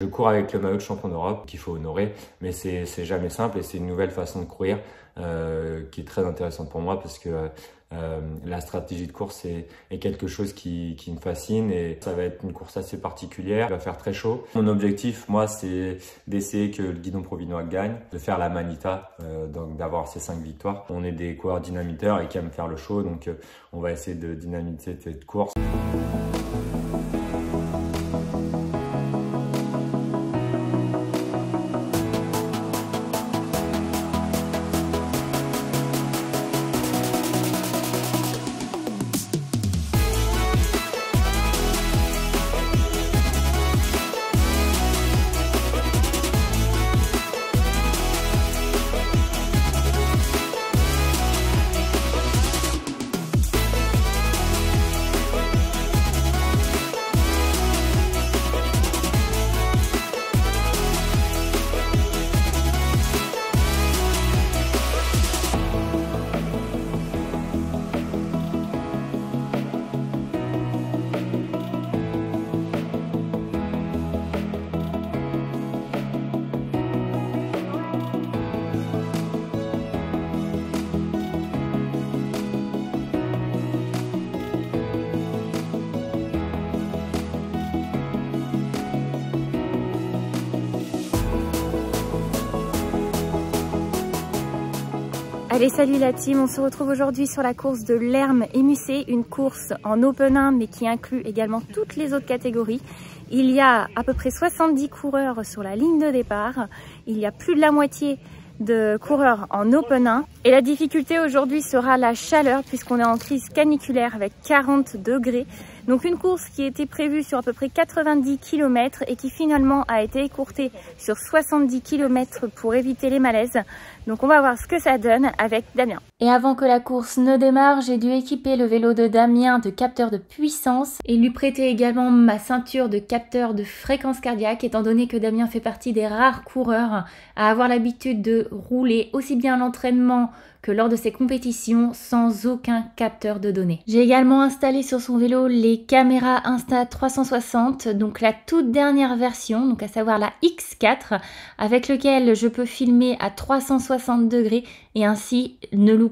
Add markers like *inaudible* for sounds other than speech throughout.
Je cours avec le maillot de champion d'Europe qu'il faut honorer, mais c'est jamais simple et c'est une nouvelle façon de courir euh, qui est très intéressante pour moi parce que euh, la stratégie de course est, quelque chose qui, me fascine et ça va être une course assez particulière, il va faire très chaud. Mon objectif, moi, c'est d'essayer que le guidon provinois gagne, de faire la manita, euh, donc d'avoir ces cinq victoires. On est des coureurs dynamiteurs et qui aiment faire le show, donc on va essayer de dynamiter cette course. salut la team, on se retrouve aujourd'hui sur la course de l'Herme Émussé, une course en open 1 mais qui inclut également toutes les autres catégories. Il y a à peu près 70 coureurs sur la ligne de départ, il y a plus de la moitié de coureurs en Open 1. Et la difficulté aujourd'hui sera la chaleur puisqu'on est en crise caniculaire avec 40 degrés donc une course qui était prévue sur à peu près 90 km et qui finalement a été écourtée sur 70 km pour éviter les malaises. Donc on va voir ce que ça donne avec Damien. Et avant que la course ne démarre, j'ai dû équiper le vélo de Damien de capteurs de puissance et lui prêter également ma ceinture de capteur de fréquence cardiaque étant donné que Damien fait partie des rares coureurs à avoir l'habitude de rouler aussi bien l'entraînement que lors de ses compétitions sans aucun capteur de données. J'ai également installé sur son vélo les caméras Insta 360, donc la toute dernière version, donc à savoir la X4, avec laquelle je peux filmer à 360 degrés et ainsi ne louper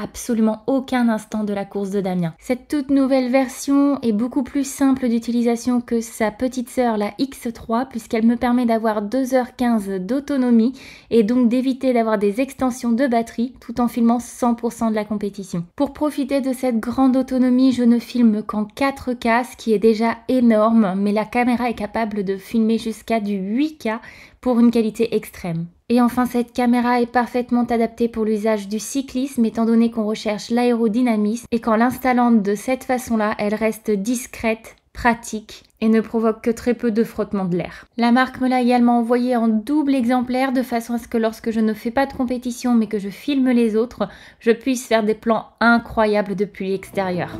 absolument aucun instant de la course de Damien. Cette toute nouvelle version est beaucoup plus simple d'utilisation que sa petite sœur la X3 puisqu'elle me permet d'avoir 2h15 d'autonomie et donc d'éviter d'avoir des extensions de batterie tout en filmant 100% de la compétition. Pour profiter de cette grande autonomie, je ne filme qu'en 4K ce qui est déjà énorme mais la caméra est capable de filmer jusqu'à du 8K pour une qualité extrême. Et enfin, cette caméra est parfaitement adaptée pour l'usage du cyclisme étant donné qu'on recherche l'aérodynamisme et qu'en l'installant de cette façon-là, elle reste discrète, pratique et ne provoque que très peu de frottement de l'air. La marque me l'a également envoyée en double exemplaire de façon à ce que lorsque je ne fais pas de compétition mais que je filme les autres, je puisse faire des plans incroyables depuis l'extérieur.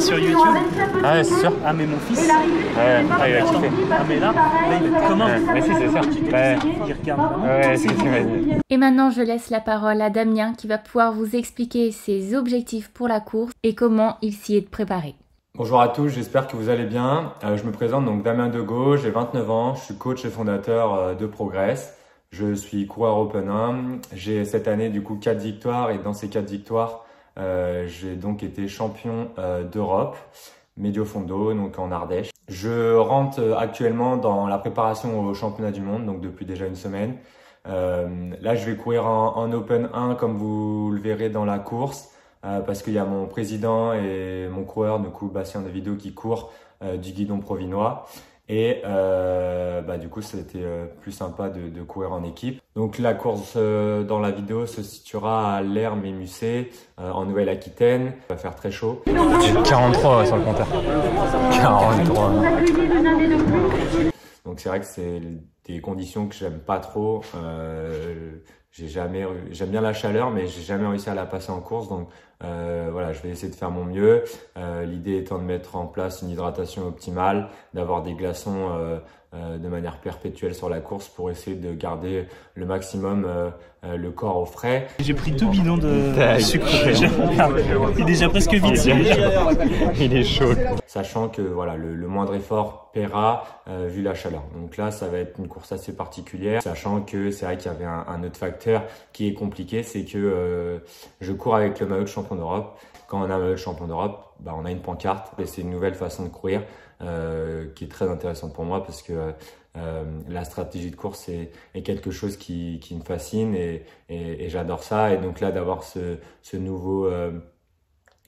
sur YouTube. Ah, ah, ah mais mon fils. Et maintenant, je laisse la parole à Damien qui va pouvoir vous expliquer ses objectifs pour la course et comment il s'y est préparé. Bonjour à tous, j'espère que vous allez bien. Euh, je me présente donc Damien Degault, j'ai 29 ans, je suis coach et fondateur euh, de Progress. Je suis coureur open 1 J'ai cette année du coup 4 victoires et dans ces 4 victoires, euh, j'ai donc été champion euh, d'Europe, fondo, donc en Ardèche. Je rentre euh, actuellement dans la préparation au championnat du monde, donc depuis déjà une semaine. là, je vais courir en, Open 1, comme vous le verrez dans la course, parce qu'il y a mon président et mon coureur, du coup, Bastien Davido, qui court du guidon provinois. Et euh, bah, du coup, c'était été euh, plus sympa de, courir en équipe. Donc la course euh, dans la vidéo se situera à l'Herme et Musset, en Nouvelle-Aquitaine. Il va faire très chaud. 43 sur le compteur. 43. Donc c'est vrai que c'est des conditions que j'aime pas trop. j'ai jamais, j'aime bien la chaleur, mais j'ai jamais réussi à la passer en course. Donc euh, voilà, je vais essayer de faire mon mieux. Euh, l'idée étant de mettre en place une hydratation optimale, d'avoir des glaçons euh, de manière perpétuelle sur la course pour essayer de garder le maximum le corps au frais. J'ai pris deux bidons de *laughs* sucre. *laughs* Ah, déjà presque vide. Il est chaud. Sachant que voilà, le, moindre effort paiera vu la chaleur. Donc là, ça va être une course assez particulière, sachant que c'est vrai qu'il y avait un, autre facteur qui est compliqué, c'est que je cours avec le maillot de champion d'Europe. Quand on a le champion d'Europe, bah, on a une pancarte et c'est une nouvelle façon de courir euh, qui est très intéressante pour moi parce que euh, la stratégie de course est, quelque chose qui, qui, me fascine et, et, j'adore ça. Et donc là, d'avoir ce, ce, nouveau... Euh,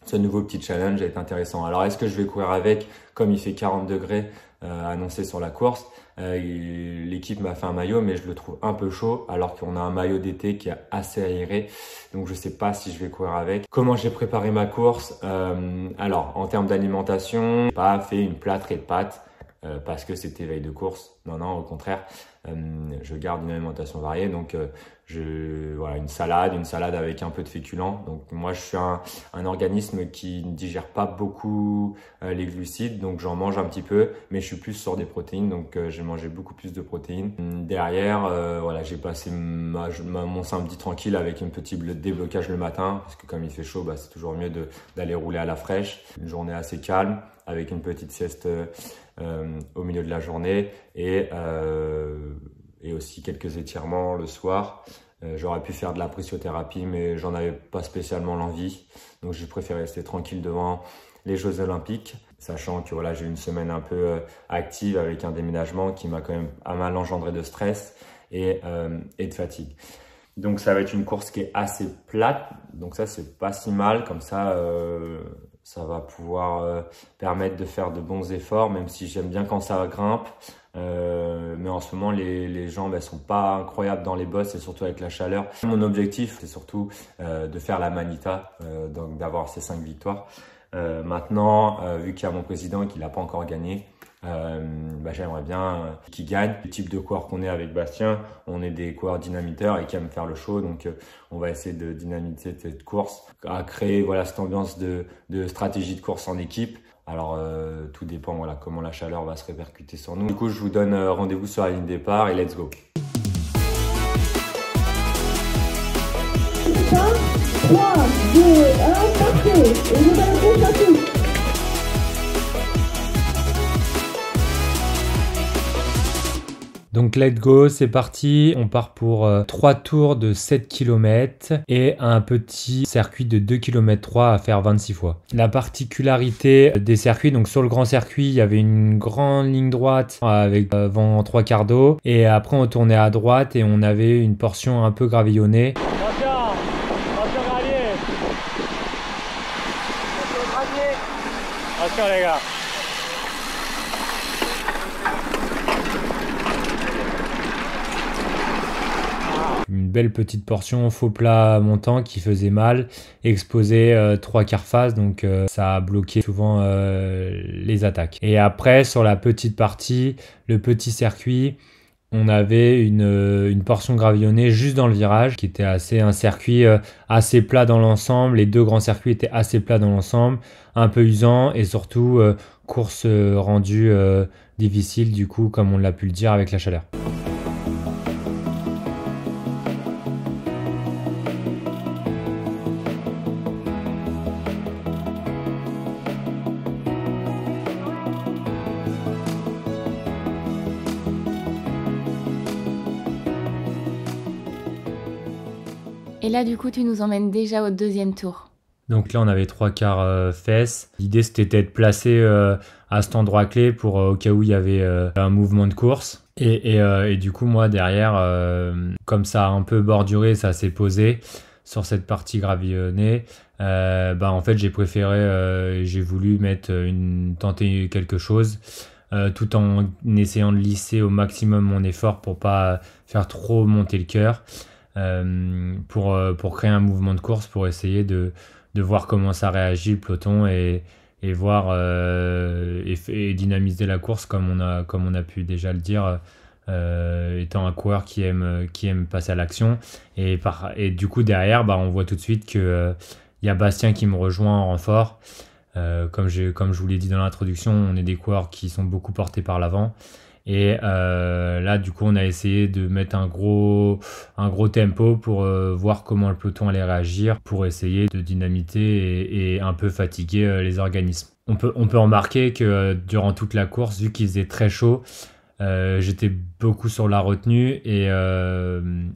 ce nouveau petit challenge est intéressant. Alors, est-ce que je vais courir avec, comme il fait 40 degrés, euh, annoncé sur la course. Euh, l'équipe m'a fait un maillot, mais je le trouve un peu chaud, alors qu'on a un maillot d'été qui est assez aéré. Donc je ne sais pas si je vais courir avec. Comment j'ai préparé ma course euh, Alors, en termes d'alimentation, pas fait une plâtre et de pâtes parce que c'était veille de course. Non, non, au contraire. Euh, je garde une alimentation variée, donc euh, je, une salade, une salade avec un peu de féculents. Donc moi, je suis un, organisme qui ne digère pas beaucoup euh, les glucides, donc j'en mange un petit peu, mais je suis plus sur des protéines, donc j'ai mangé beaucoup plus de protéines. Derrière, voilà, j'ai passé mon samedi tranquille avec un petit déblocage le matin, parce que comme il fait chaud, bah, c'est toujours mieux d'aller rouler à la fraîche. Une journée assez calme, avec une petite sieste. Euh, au milieu de la journée et, euh, et aussi quelques étirements le soir. Euh, j'aurais pu faire de la pressiothérapie, mais j'en avais pas spécialement l'envie. Donc, j'ai préféré rester tranquille devant les Jeux Olympiques, sachant que voilà, j'ai eu une semaine un peu active avec un déménagement qui m'a quand même à mal engendré de stress et, et de fatigue. Donc, ça va être une course qui est assez plate. Donc, ça, c'est pas si mal. Comme ça, ça va pouvoir euh, permettre de faire de bons efforts, même si j'aime bien quand ça grimpe. Euh, mais en ce moment, les, les jambes, elles sont pas incroyables dans les bosses et surtout avec la chaleur. Mon objectif, c'est surtout euh, de faire la manita, donc d'avoir ces cinq victoires. maintenant, vu qu'il y a mon président et qu'il n'a pas encore gagné, euh, bah, j'aimerais bien qu'il gagne. Le type de coureur qu'on est avec Bastien, on est des coureurs dynamiteurs et qui aiment faire le show, donc euh, on va essayer de dynamiter cette course, à créer voilà cette ambiance de, stratégie de course en équipe. Alors euh, tout dépend voilà comment la chaleur va se répercuter sur nous. Du coup, je vous donne rendez-vous sur la ligne départ et let's go. 2, 1, Et Donc let's go, c'est parti. On part pour euh, trois 3 tours de 7 km et un petit circuit de 2 km 3 à faire 26 fois. La particularité euh, des circuits, donc sur le grand circuit, il y avait une grande ligne droite avec euh, vent en 3 quarts d'eau et après on tournait à droite et on avait une portion un peu gravillonnée. les gars petite portion faux plat montant qui faisait mal, exposé euh, trois quarts face, donc euh, ça a bloqué souvent euh, les attaques. Et après, sur la petite partie, le petit circuit, on avait une, portion gravillonnée juste dans le virage qui était assez un circuit assez plat dans l'ensemble. Les deux grands circuits étaient assez plats dans l'ensemble, un peu usant et surtout course rendue difficile du coup comme on l'a pu le dire avec la chaleur. là, du coup, tu nous emmènes déjà au deuxième tour. Donc là, on avait trois quarts euh, fesses. L'idée, c'était d'être placé euh, à cet endroit clé pour euh, au cas où il y avait un mouvement de course. Et, et, du coup, moi, derrière, comme ça a un peu borduré, ça s'est posé sur cette partie gravillonnée. bah, en fait, j'ai préféré, j'ai voulu mettre une, tenter quelque chose. tout en essayant de lisser au maximum mon effort pour pas faire trop monter le cœur. Euh, pour, euh, pour créer un mouvement de course, pour essayer de, de voir comment ça réagit le peloton et, et voir euh, et, dynamiser la course comme on a comme on a pu déjà le dire étant un coureur qui aime qui aime passer à l'action et et du coup derrière bah on voit tout de suite que il y a Bastien qui me rejoint en renfort comme comme je vous l'ai dit dans l'introduction on est des coureurs qui sont beaucoup portés par l'avant et euh, là, du coup, on a essayé de mettre un gros, un gros tempo pour euh, voir comment le peloton allait réagir, pour essayer de dynamiter et, un peu fatiguer euh, les organismes. On peut, on peut remarquer que durant toute la course, vu qu'il faisait très chaud, j'étais beaucoup sur la retenue et,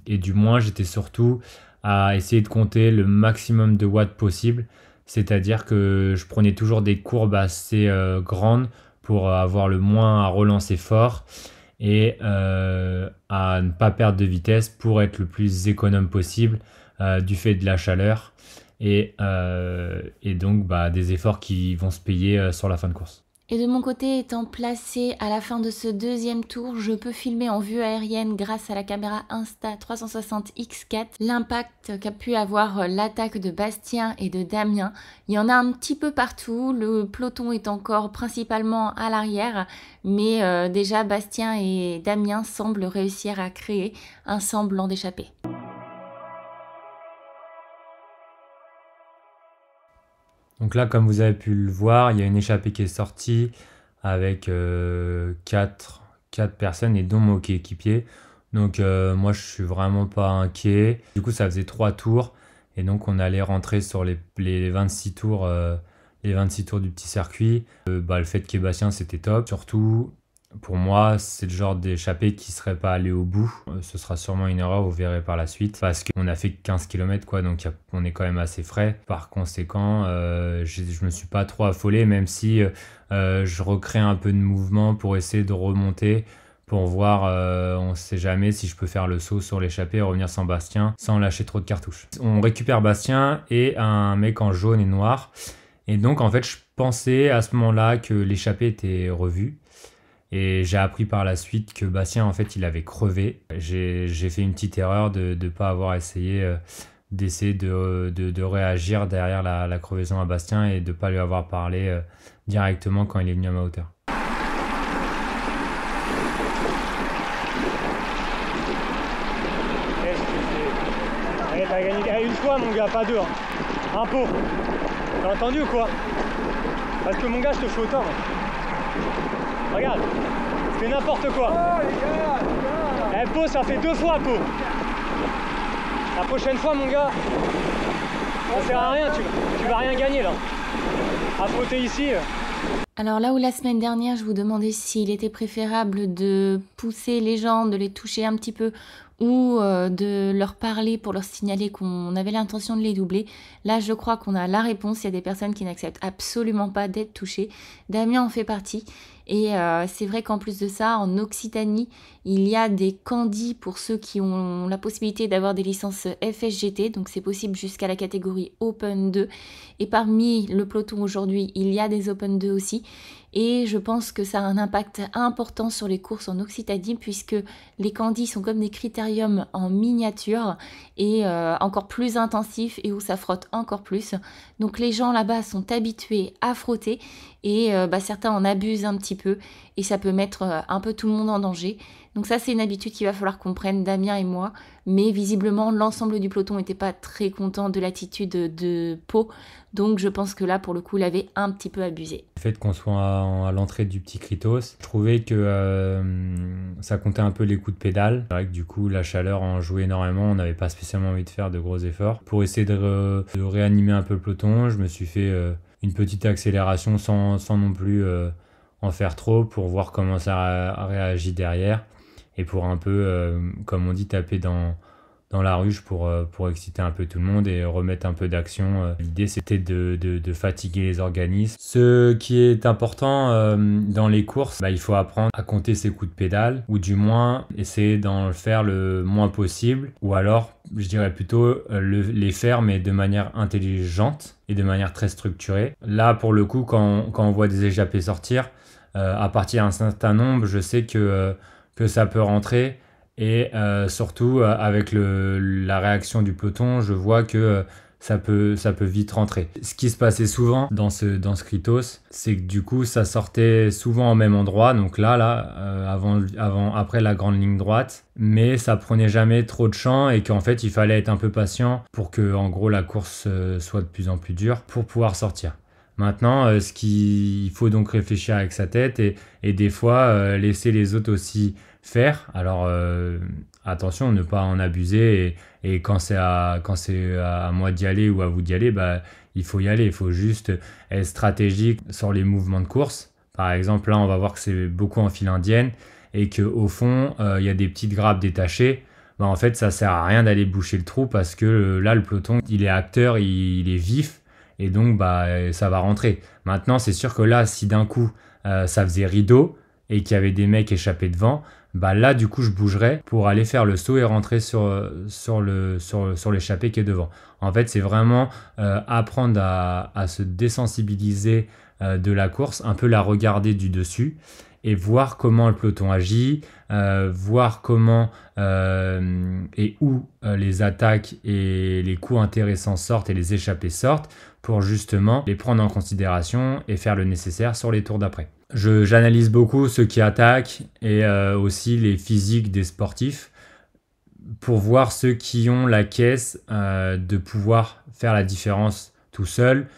et du moins j'étais surtout à essayer de compter le maximum de watts possible. C'est-à-dire que je prenais toujours des courbes assez grandes pour euh, avoir le moins à relancer fort et euh, à ne pas perdre de vitesse pour être le plus économe possible euh, du fait de la chaleur et, donc bah, des efforts qui vont se payer sur la fin de course. Et de mon côté, étant placé à la fin de ce deuxième tour, je peux filmer en vue aérienne grâce à la caméra Insta 360 X4 l'impact qu'a pu avoir euh, l'attaque de Bastien et de Damien. Il y en a un petit peu partout, le peloton est encore principalement à l'arrière, mais euh, déjà Bastien et Damien semblent réussir à créer un semblant d'échappée. Donc là, comme vous avez pu le voir, il y a une échappée qui est sortie avec 4 euh, personnes et dont mon coéquipier. Donc euh, moi, je suis vraiment pas inquiet. Du coup, ça faisait 3 tours et donc on allait rentrer sur les, 26 tours. Euh, les 26 tours du petit circuit, bah, le fait que Bastien c'était top. Surtout, pour moi, c'est le genre d'échappée qui ne serait pas allé au bout. Euh, ce sera sûrement une erreur, vous verrez par la suite, parce qu'on a fait 15 km, quoi, donc on est quand même assez frais. Par conséquent, euh, je, ne me suis pas trop affolé, même si euh, je recrée un peu de mouvement pour essayer de remonter pour voir, on ne sait jamais si je peux faire le saut sur l'échappée et revenir sans Bastien, sans lâcher trop de cartouches. On récupère Bastien et un mec en jaune et noir. Et donc, en fait, je pensais à ce moment-là que l'échappée était revue. Et j'ai appris par la suite que Bastien, en fait, il avait crevé. J'ai fait une petite erreur de ne pas avoir essayé euh, d'essayer euh, de, réagir derrière la, crevaison à Bastien et de ne pas lui avoir parlé euh, directement quand il est venu à ma hauteur. Eh, t'as gagné une fois mon gars, pas deux. Hein. Un pot. T'as entendu ou quoi Parce que mon gars, je te fais autant. Regarde, c'est n'importe quoi. Oh eh, les ça fait deux fois Pau. La prochaine fois mon gars, ça sert à rien, tu, vas rien gagner là. À frotter ici. Euh. Alors là où la semaine dernière je vous demandais s'il était préférable de pousser les gens, de les toucher un petit peu ou euh, de leur parler pour leur signaler qu'on avait l'intention de les doubler. Là, je crois qu'on a la réponse. Il y a des personnes qui n'acceptent absolument pas d'être touchées. Damien en fait partie. Et euh, c'est vrai qu'en plus de ça, en Occitanie, il y a des candies pour ceux qui ont la possibilité d'avoir des licences FSGT. Donc c'est possible jusqu'à la catégorie Open 2. Et parmi le peloton aujourd'hui, il y a des Open 2 aussi. Et je pense que ça a un impact important sur les courses en Occitanie puisque les candies sont comme des critériums en miniature et euh, encore plus intensifs et où ça frotte encore plus. Donc les gens là-bas sont habitués à frotter et euh, bah, certains en abusent un petit peu et ça peut mettre euh, un peu tout le monde en danger. Donc ça c'est une habitude qu'il va falloir qu'on prenne, Damien et moi. Mais visiblement l'ensemble du peloton n'était pas très content de l'attitude de Pau. Donc je pense que là, pour le coup, il avait un petit peu abusé. Le fait qu'on soit à, l'entrée du petit Kritos, je trouvais que euh, ça comptait un peu les coups de pédale. C'est du coup, la chaleur en jouait énormément. On n'avait pas spécialement envie de faire de gros efforts. Pour essayer de, réanimer un peu le peloton, je me suis fait euh, une petite accélération sans, non plus euh, en faire trop pour voir comment ça réagit derrière et pour un peu, comme on dit, taper dans dans la ruche pour, euh, pour exciter un peu tout le monde et remettre un peu d'action. Euh. L'idée c'était de, de, fatiguer les organismes. Ce qui est important euh, dans les courses, bah, il faut apprendre à compter ses coups de pédale ou du moins essayer d'en faire le moins possible ou alors je dirais plutôt les faire mais de manière intelligente et de manière très structurée. Là pour le coup quand, on, quand on voit des échappées sortir, à partir d'un certain nombre je sais que, que ça peut rentrer et euh, surtout, euh, avec la réaction du peloton, je vois que euh, ça peut, ça peut vite rentrer. Ce qui se passait souvent dans ce, dans Kritos, c'est que du coup, ça sortait souvent au même endroit, donc là, là, avant, avant, après la grande ligne droite, mais ça prenait jamais trop de champ et qu'en fait, il fallait être un peu patient pour que, en gros, la course soit de plus en plus dure pour pouvoir sortir. Maintenant, ce qu'il faut donc réfléchir avec sa tête et, des fois laisser les autres aussi faire. Alors euh, attention, ne pas en abuser et, quand c'est à moi d'y aller ou à vous d'y aller, bah il faut y aller. Il faut juste être stratégique sur les mouvements de course. Par exemple, là, on va voir que c'est beaucoup en file indienne et que au fond, euh, il y a des petites grappes détachées. Bah, en fait, ça sert à rien d'aller boucher le trou parce que euh, là, le peloton, il est acteur, il, est vif et donc bah ça va rentrer. Maintenant, c'est sûr que là, si d'un coup ça faisait rideau et qu'il y avait des mecs échappés devant, bah là du coup je bougerai pour aller faire le saut et rentrer sur, euh, sur le sur, l'échappée qui est devant. En fait c'est vraiment euh, apprendre à, à, se désensibiliser euh, de la course, un peu la regarder du dessus et voir comment le peloton agit, euh, voir comment euh, et où euh, les attaques et les coups intéressants sortent et les échappées sortent pour justement les prendre en considération et faire le nécessaire sur les tours d'après. J'analyse beaucoup ceux qui attaquent et aussi les physiques des sportifs pour voir ceux qui ont la caisse de pouvoir faire la différence tout seul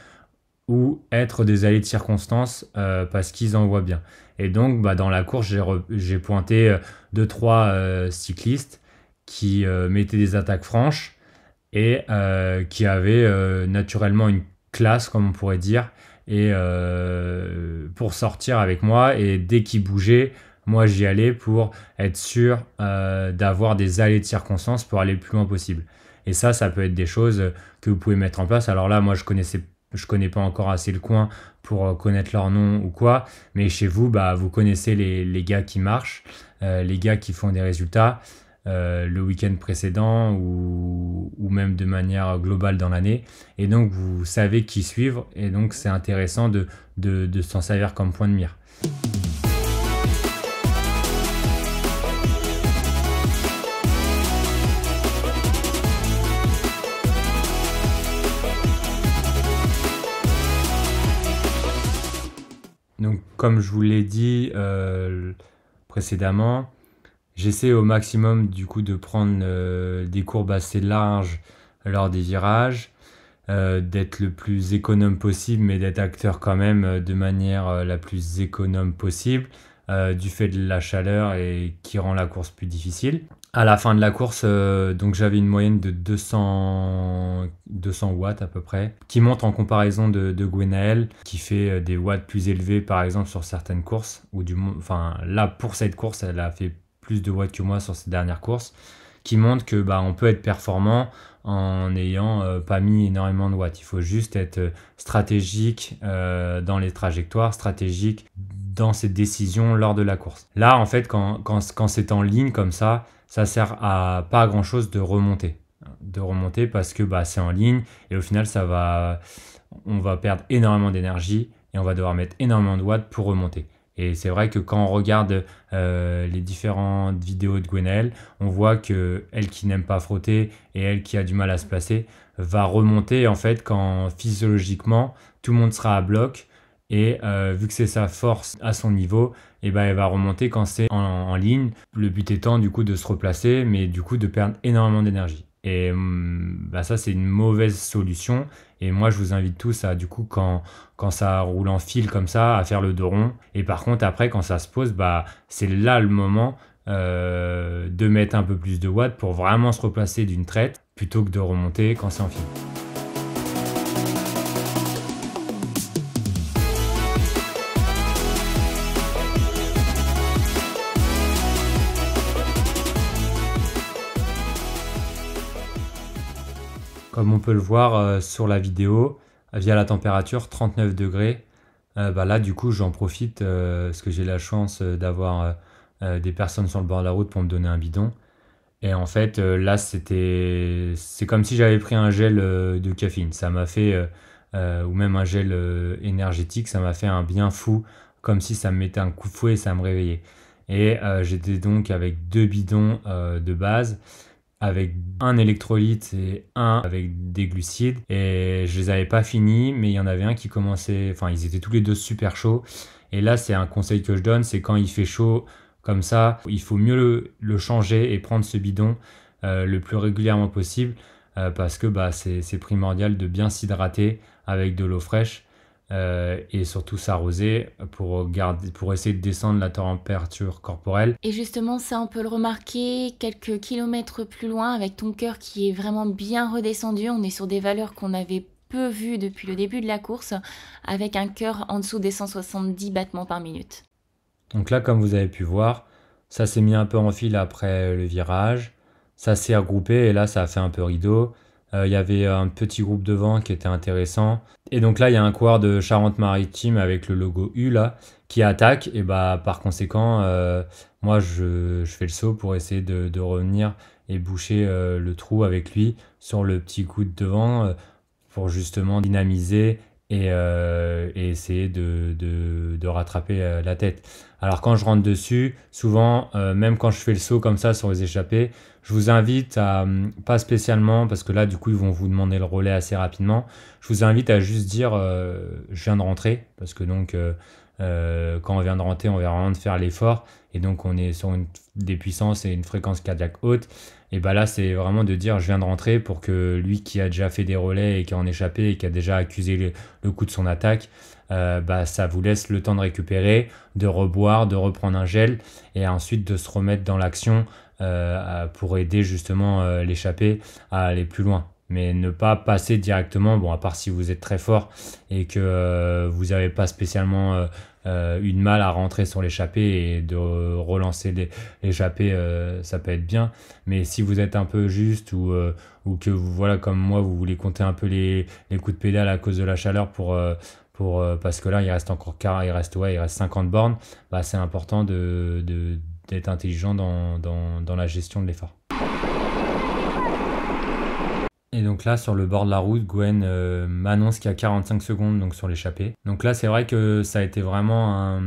ou être des allées de circonstance parce qu'ils en voient bien. Et donc, bah, dans la course, j'ai pointé euh, deux, trois euh, cyclistes qui euh, mettaient des attaques franches et qui avaient naturellement une classe, comme on pourrait dire, et, pour sortir avec moi. Et dès qu'ils bougeaient, moi j'y allais pour être sûr d'avoir des allées de circonstances pour aller le plus loin possible. Et ça, ça peut être des choses que vous pouvez mettre en place. Alors là, moi je connaissais je connais pas encore assez le coin pour euh, connaître leur nom ou quoi. Mais chez vous, bah, vous connaissez les, gars qui marchent, euh, les gars qui font des résultats euh, le week-end précédent ou, même de manière globale dans l'année. Et donc, vous savez qui suivre. Et donc, c'est intéressant de s'en servir comme point de mire. comme je vous l'ai dit euh, précédemment, j'essaie au maximum du coup de prendre euh, des courbes assez larges lors des virages, euh, d'être le plus économe possible, mais d'être acteur quand même de manière la plus économe possible. du fait de la chaleur et qui rend la course plus difficile à la fin de la course, euh, donc j'avais une moyenne de 200, 200 watts à peu près, qui monte en comparaison de, de Gwenaël, qui fait euh, des watts plus élevés par exemple sur certaines courses, ou du enfin là pour cette course, elle a fait plus de watts que moi sur ces dernières courses qui montre que bah, on peut être performant en n'ayant euh, pas mis énormément de watts. Il faut juste être euh, stratégique euh, dans les trajectoires, stratégique dans ses décisions lors de la course. Là, en fait, quand, c'est en ligne comme ça, ça sert à pas grand chose de remonter. De remonter parce que bah, c'est en ligne et au final, ça va, on va perdre énormément d'énergie et on va devoir mettre énormément de watts pour remonter. Et c'est vrai que quand on regarde euh, les différentes vidéos de Gwenaëlle, on voit que elle qui n'aime pas frotter et elle qui a du mal à se placer va remonter en fait quand physiologiquement tout le monde sera à bloc. Et euh, vu que c'est sa force à son niveau, et eh ben elle va remonter quand c'est en, ligne. Le but étant du coup de se replacer, mais du coup de perdre énormément d'énergie. Et mm, bah, ça c'est une mauvaise solution. Et moi, je vous invite tous à, du coup, quand, ça roule en fil comme ça, à faire le dos rond. Et par contre, après, quand ça se pose, bah, c'est là le moment euh, de mettre un peu plus de watts pour vraiment se replacer d'une traite plutôt que de remonter quand c'est en fil. comme on peut le voir euh, sur la vidéo, via la température, 39 degrés. Euh, bah là, du coup, j'en profite euh, parce que j'ai la chance d'avoir des personnes sur le bord de la route pour me donner un bidon. Et en fait, là, c'était, c'est comme si j'avais pris un gel de caféine. Ça m'a fait, ou même un gel énergétique, ça m'a fait un bien fou, comme si ça me mettait un coup de fouet et ça me réveillait. Et j'étais donc avec deux bidons de base avec un électrolyte et un avec des glucides. Et je les avais pas finis, mais il y en avait un qui commençait, enfin ils étaient tous les deux super chauds. Et là, c'est un conseil que je donne, c'est quand il fait chaud comme ça, il faut mieux le, changer et prendre ce bidon euh, le plus régulièrement possible euh, parce que bah, c'est primordial de bien s'hydrater avec de l'eau fraîche. Euh, et surtout s'arroser pour, essayer de descendre la température corporelle. Et justement, ça on peut le remarquer quelques kilomètres plus loin avec ton cœur qui est vraiment bien redescendu. On est sur des valeurs qu'on avait peu vues depuis le début de la course avec un cœur en dessous des 170 battements par minute. Donc là, comme vous avez pu voir, ça s'est mis un peu en fil après le virage, ça s'est regroupé et là, ça a fait un peu rideau. Euh, il y avait un petit groupe devant qui était intéressant. Et donc là, il y a un coureur de Charente-Maritime avec le logo U là, qui attaque. Et bah, par conséquent, euh, moi, je, fais le saut pour essayer de, revenir et boucher euh, le trou avec lui sur le petit coup de devant pour justement dynamiser et, essayer de, de rattraper la tête. Alors quand je rentre dessus, souvent, même quand je fais le saut comme ça sur les échappées, je vous invite à, hum, pas spécialement, parce que là, du coup, ils vont vous demander le relais assez rapidement. Je vous invite à juste dire, euh, je viens de rentrer, parce que donc, euh, euh, quand on vient de rentrer, on vient vraiment de faire l'effort. Et donc, on est sur des puissances et une fréquence cardiaque haute. Et bah là, c'est vraiment de dire, je viens de rentrer pour que lui qui a déjà fait des relais et qui a en échappé et qui a déjà accusé le, coup de son attaque, bah, ça vous laisse le temps de récupérer, de reboire, de reprendre un gel et ensuite de se remettre dans l'action euh, pour aider justement euh, l'échappée à aller plus loin mais ne pas passer directement, bon, à part si vous êtes très fort et que euh, vous n'avez pas spécialement une malle à rentrer sur l'échappée et de relancer l'échappée, ça peut être bien. Mais si vous êtes un peu juste ou, ou que, vous, voilà, comme moi, vous voulez compter un peu les, les coups de pédale à cause de la chaleur pour... pour, parce que là, il reste encore car, il reste, ouais, il reste 50 bornes. Bah, c'est important de, de, d'être intelligent dans, la gestion de l'effort. Et donc là, sur le bord de la route, Gwen euh, m'annonce qu'il y a 45 secondes donc sur l'échappée. Donc là, c'est vrai que ça a été vraiment un.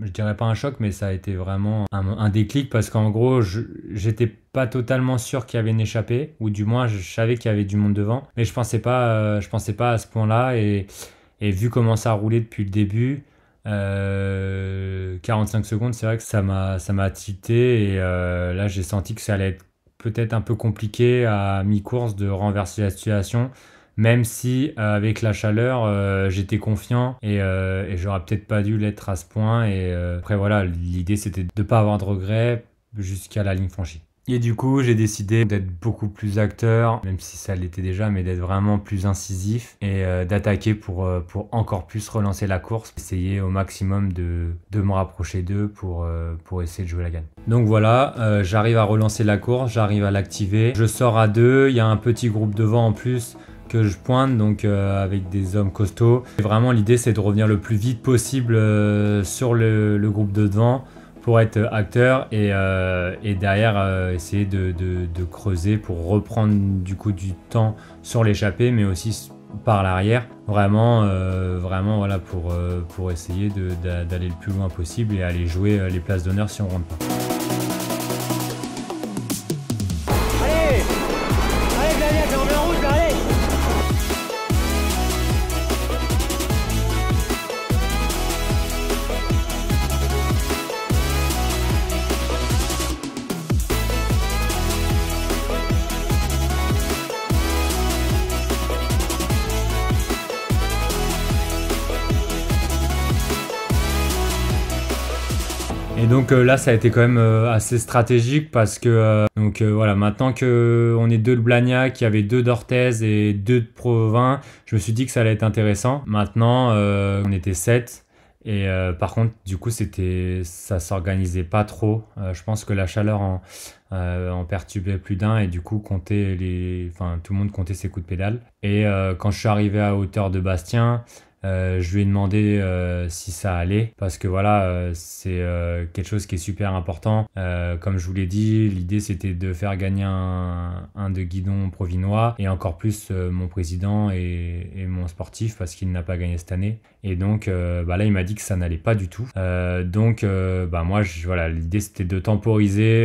Je dirais pas un choc, mais ça a été vraiment un, déclic parce qu'en gros, j'étais pas totalement sûr qu'il y avait une échappée, ou du moins, je savais qu'il y avait du monde devant, mais je pensais pas, euh, je pensais pas à ce point-là. Et, et vu comment ça a roulé depuis le début, 45 euh, secondes, c'est vrai que ça m'a ça m'a et euh, là j'ai senti que ça allait être peut-être un peu compliqué à mi-course de renverser la situation. Même si euh, avec la chaleur j'étais confiant et, et j'aurais peut-être pas dû l'être à ce point. Et après voilà, l'idée c'était de ne pas avoir de regrets jusqu'à la ligne franchie. Et du coup, j'ai décidé d'être beaucoup plus acteur, même si ça l'était déjà, mais d'être vraiment plus incisif et euh, d'attaquer euh, pour, encore plus relancer la course, essayer au maximum de, me rapprocher d'eux euh, pour, essayer de jouer la gagne. Donc voilà, j'arrive à relancer la course, j'arrive à l'activer, je sors à deux, il y a un petit groupe devant en plus que je pointe, donc avec des hommes costauds. vraiment, l'idée, c'est de revenir le plus vite possible sur le, groupe de devant pour être acteur et, euh, derrière euh, essayer de, creuser pour reprendre du coup du temps sur l'échappée mais aussi par l'arrière vraiment euh, vraiment voilà pour, pour essayer d'aller le plus loin possible et aller jouer les places d'honneur si on rentre pas. que euh, là, ça a été quand même euh, assez stratégique parce que euh, donc voilà, maintenant que on est deux de Blagnac, qui y avait deux d'Orthez et deux de Provins, je me suis dit que ça allait être intéressant. Maintenant, on était sept. Et par contre, du coup, c'était, ça s'organisait pas trop. je pense que la chaleur en, en perturbait plus d'un et du coup, comptait les, enfin, tout le monde comptait ses coups de pédale. Et quand je suis arrivé à hauteur de Bastien, euh, je lui ai demandé euh, si ça allait parce que voilà euh, c'est quelque chose qui est super important. comme je vous l'ai dit, l'idée c'était de faire gagner un, de guidon provinois et encore plus mon président et, mon sportif parce qu'il n'a pas gagné cette année. Et donc bah là il m'a dit que ça n'allait pas du tout. donc bah moi je, l'idée c'était de temporiser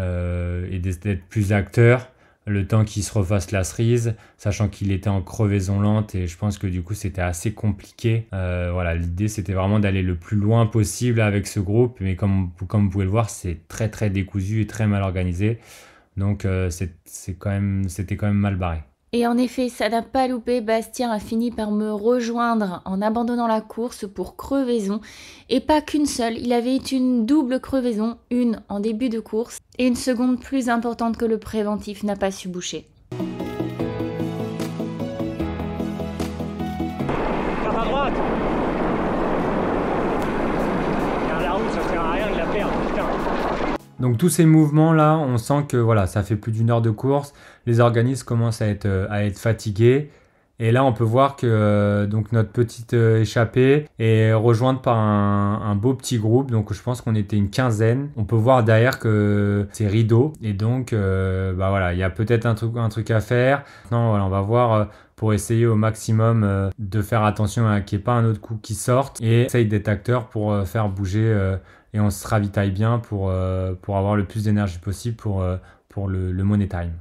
et d'être plus acteur le temps qu'il se refasse la cerise, sachant qu'il était en crevaison lente et je pense que du coup c'était assez compliqué. Euh, voilà, l'idée c'était vraiment d'aller le plus loin possible avec ce groupe, mais comme, comme vous pouvez le voir, c'est très très décousu et très mal organisé. Donc euh, c'est quand c'était quand même mal barré. Et en effet, ça n'a pas loupé, Bastien a fini par me rejoindre en abandonnant la course pour crevaison. Et pas qu'une seule, il avait eu une double crevaison, une en début de course et une seconde plus importante que le préventif n'a pas su boucher. Donc tous ces mouvements-là, on sent que voilà, ça fait plus d'une heure de course, les organismes commencent à être, euh, à être fatigués. Et là, on peut voir que euh, donc notre petite euh, échappée est rejointe par un, beau petit groupe. Donc, je pense qu'on était une quinzaine. On peut voir derrière que c'est rideau. Et donc, bah voilà, il y a peut-être un truc, un truc à faire. Non, voilà, on va voir pour essayer au maximum de faire attention à qu'il n'y ait pas un autre coup qui sorte et essaye d'être acteur pour faire bouger et on se ravitaille bien euh, pour, avoir le plus d'énergie possible pour, euh, le, le money time.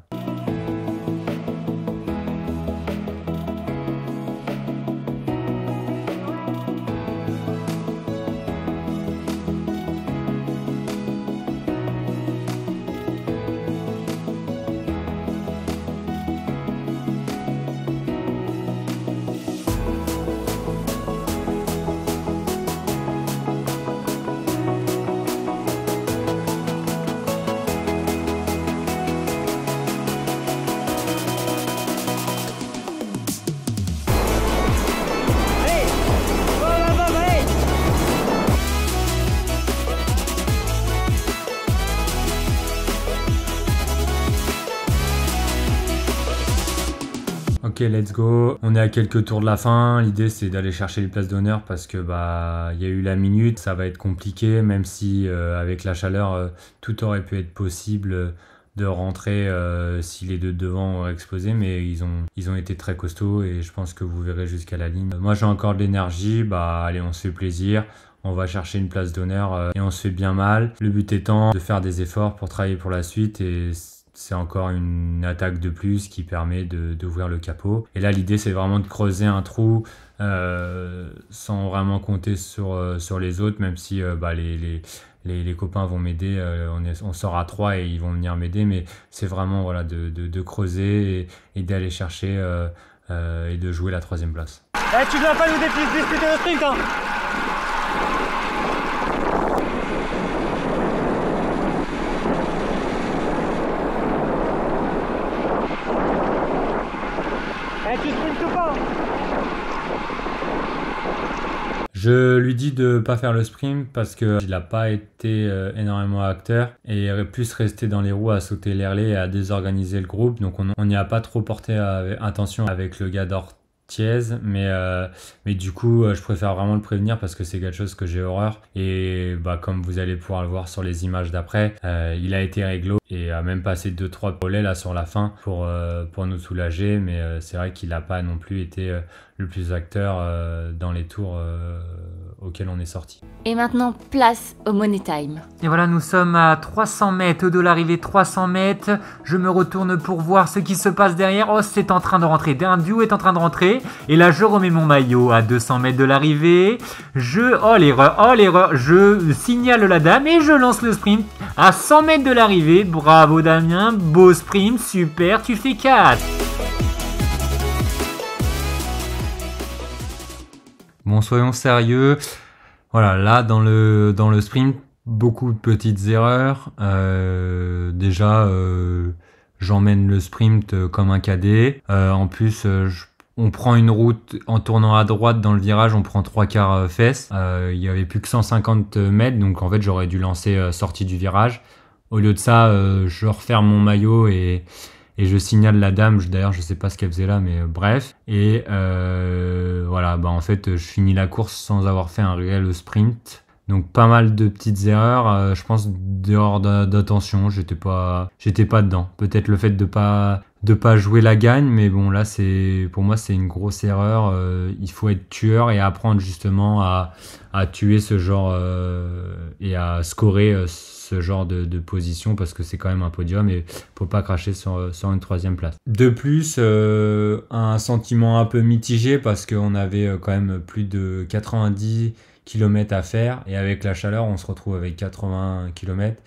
let's go. On est à quelques tours de la fin. L'idée, c'est d'aller chercher une place d'honneur parce que bah, il y a eu la minute. Ça va être compliqué, même si euh, avec la chaleur, euh, tout aurait pu être possible euh, de rentrer si les deux devant ont explosé, mais ils ont, ils ont été très costauds et je pense que vous verrez jusqu'à la ligne. Moi j'ai encore de l'énergie, bah allez on se fait plaisir, on va chercher une place d'honneur et on se fait bien mal. Le but étant de faire des efforts pour travailler pour la suite et c'est encore une attaque de plus qui permet d'ouvrir de, le capot. Et là, l'idée, c'est vraiment de creuser un trou euh, sans vraiment compter sur, euh, sur les autres, même si euh, bah, les, copains vont m'aider. on, on sort à trois et ils vont venir m'aider, mais c'est vraiment voilà, de, creuser et, d'aller chercher et de jouer la troisième place. Eh, tu ne vas pas nous discuter de sprint, hein Je lui dis de ne pas faire le sprint parce qu'il n'a pas été euh, énormément acteur et il aurait plus rester dans les roues à sauter l'herlé et à désorganiser le groupe. Donc on n'y a pas trop porté euh, attention avec le gars d'Orte mais, euh, mais du coup, euh, je préfère vraiment le prévenir parce que c'est quelque chose que j'ai horreur. Et bah, comme vous allez pouvoir le voir sur les images d'après, euh, il a été réglo et a même passé 2-3 polets là sur la fin pour, pour nous soulager, mais c'est vrai qu'il n'a pas non plus été le plus acteur dans les tours auquel on est sorti. Et maintenant, place au Money Time. Et voilà, nous sommes à 300 mètres, de l'arrivée 300 mètres. Je me retourne pour voir ce qui se passe derrière. Oh, c'est en train de rentrer. Un est en train de rentrer. Et là, je remets mon maillot à 200 mètres de l'arrivée. Je. Oh, l'erreur. Oh, l'erreur. Je signale la dame et je lance le sprint à 100 mètres de l'arrivée. Bravo, Damien. Beau sprint. Super. Tu fais 4. Bon, soyons sérieux. Voilà, là, dans le, dans le sprint, beaucoup de petites erreurs. Euh, déjà, euh, j'emmène le sprint euh, comme un cadet. en plus, on prend une route en tournant à droite dans le virage, on prend trois quarts fesses. Il y n'y avait plus que 150 mètres, donc en fait, j'aurais dû lancer sortie du virage. Au lieu de ça, je referme mon maillot et, et je signale la dame, d'ailleurs je sais pas ce qu'elle faisait là, mais euh, bref. Et euh, voilà, bah en fait je finis la course sans avoir fait un réel sprint. Donc pas mal de petites erreurs, euh, je pense dehors d'attention, j'étais pas, j'étais pas dedans. Peut-être le fait de pas de pas jouer la gagne, mais bon là c'est pour moi c'est une grosse erreur. il faut être tueur et apprendre justement à, à tuer ce genre et à scorer ce genre de, position parce que c'est quand même un podium et faut pas cracher sur, une troisième place. De plus, euh, un sentiment un peu mitigé parce qu'on avait euh, quand même plus de 90 km à faire et avec la chaleur, on se retrouve avec 80 km.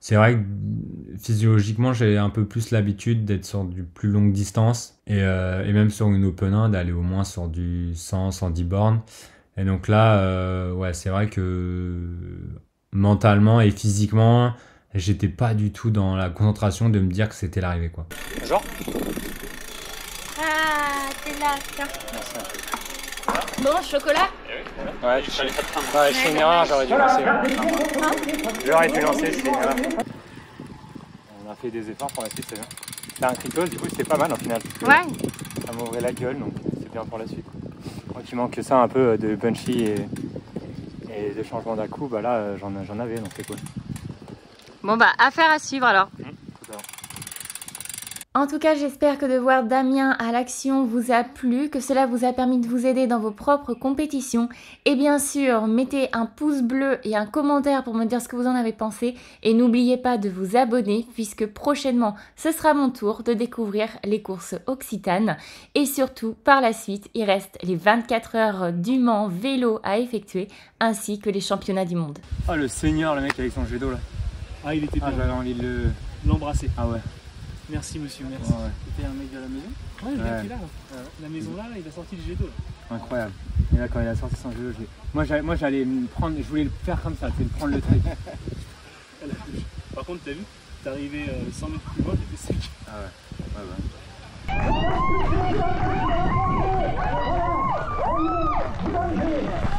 C'est vrai que physiologiquement, j'ai un peu plus l'habitude d'être sur du plus longue distance et, euh, même sur une open 1 d'aller au moins sur du 100, 110 bornes. Et donc là, ouais, c'est vrai que mentalement et physiquement, j'étais pas du tout dans la concentration de me dire que c'était l'arrivée quoi. Bonjour. Ah, t'es là, tiens. Bon, chocolat Ouais, je fallait pas c'est une erreur, j'aurais dû lancer. Hein j'aurais dû lancer, c'est On a fait des efforts pour la suite, c'est bien. T'as un du coup, c'était pas mal en final. Ouais. Ça m'ouvrait la gueule, donc c'est bien pour la suite. Moi qui manque ça un peu euh, de punchy et et le changements d'un coup, bah là, euh, j'en avais, donc c'est cool. Bon, bah, affaire à suivre alors. En tout cas, j'espère que de voir Damien à l'action vous a plu, que cela vous a permis de vous aider dans vos propres compétitions. Et bien sûr, mettez un pouce bleu et un commentaire pour me dire ce que vous en avez pensé. Et n'oubliez pas de vous abonner, puisque prochainement, ce sera mon tour de découvrir les courses occitanes. Et surtout, par la suite, il reste les 24 heures du Mans vélo à effectuer, ainsi que les championnats du monde. Ah, le seigneur, le mec avec son jet là. Ah, il était ah, bien. Ah, De l'embrasser. Ah ouais. Merci monsieur, merci. C'était un mec de la maison Ouais, le mec qui est là. Euh, la maison là, il a sorti le jet d'eau. Incroyable. Et là, quand il a sorti son jet d'eau, moi j'allais me prendre, je voulais le faire comme ça, c'est prendre le truc. *laughs* Par contre, t'as vu, t'es arrivé 100 euh, mètres plus loin, t'étais sec. Ah ouais, ouais, ouais.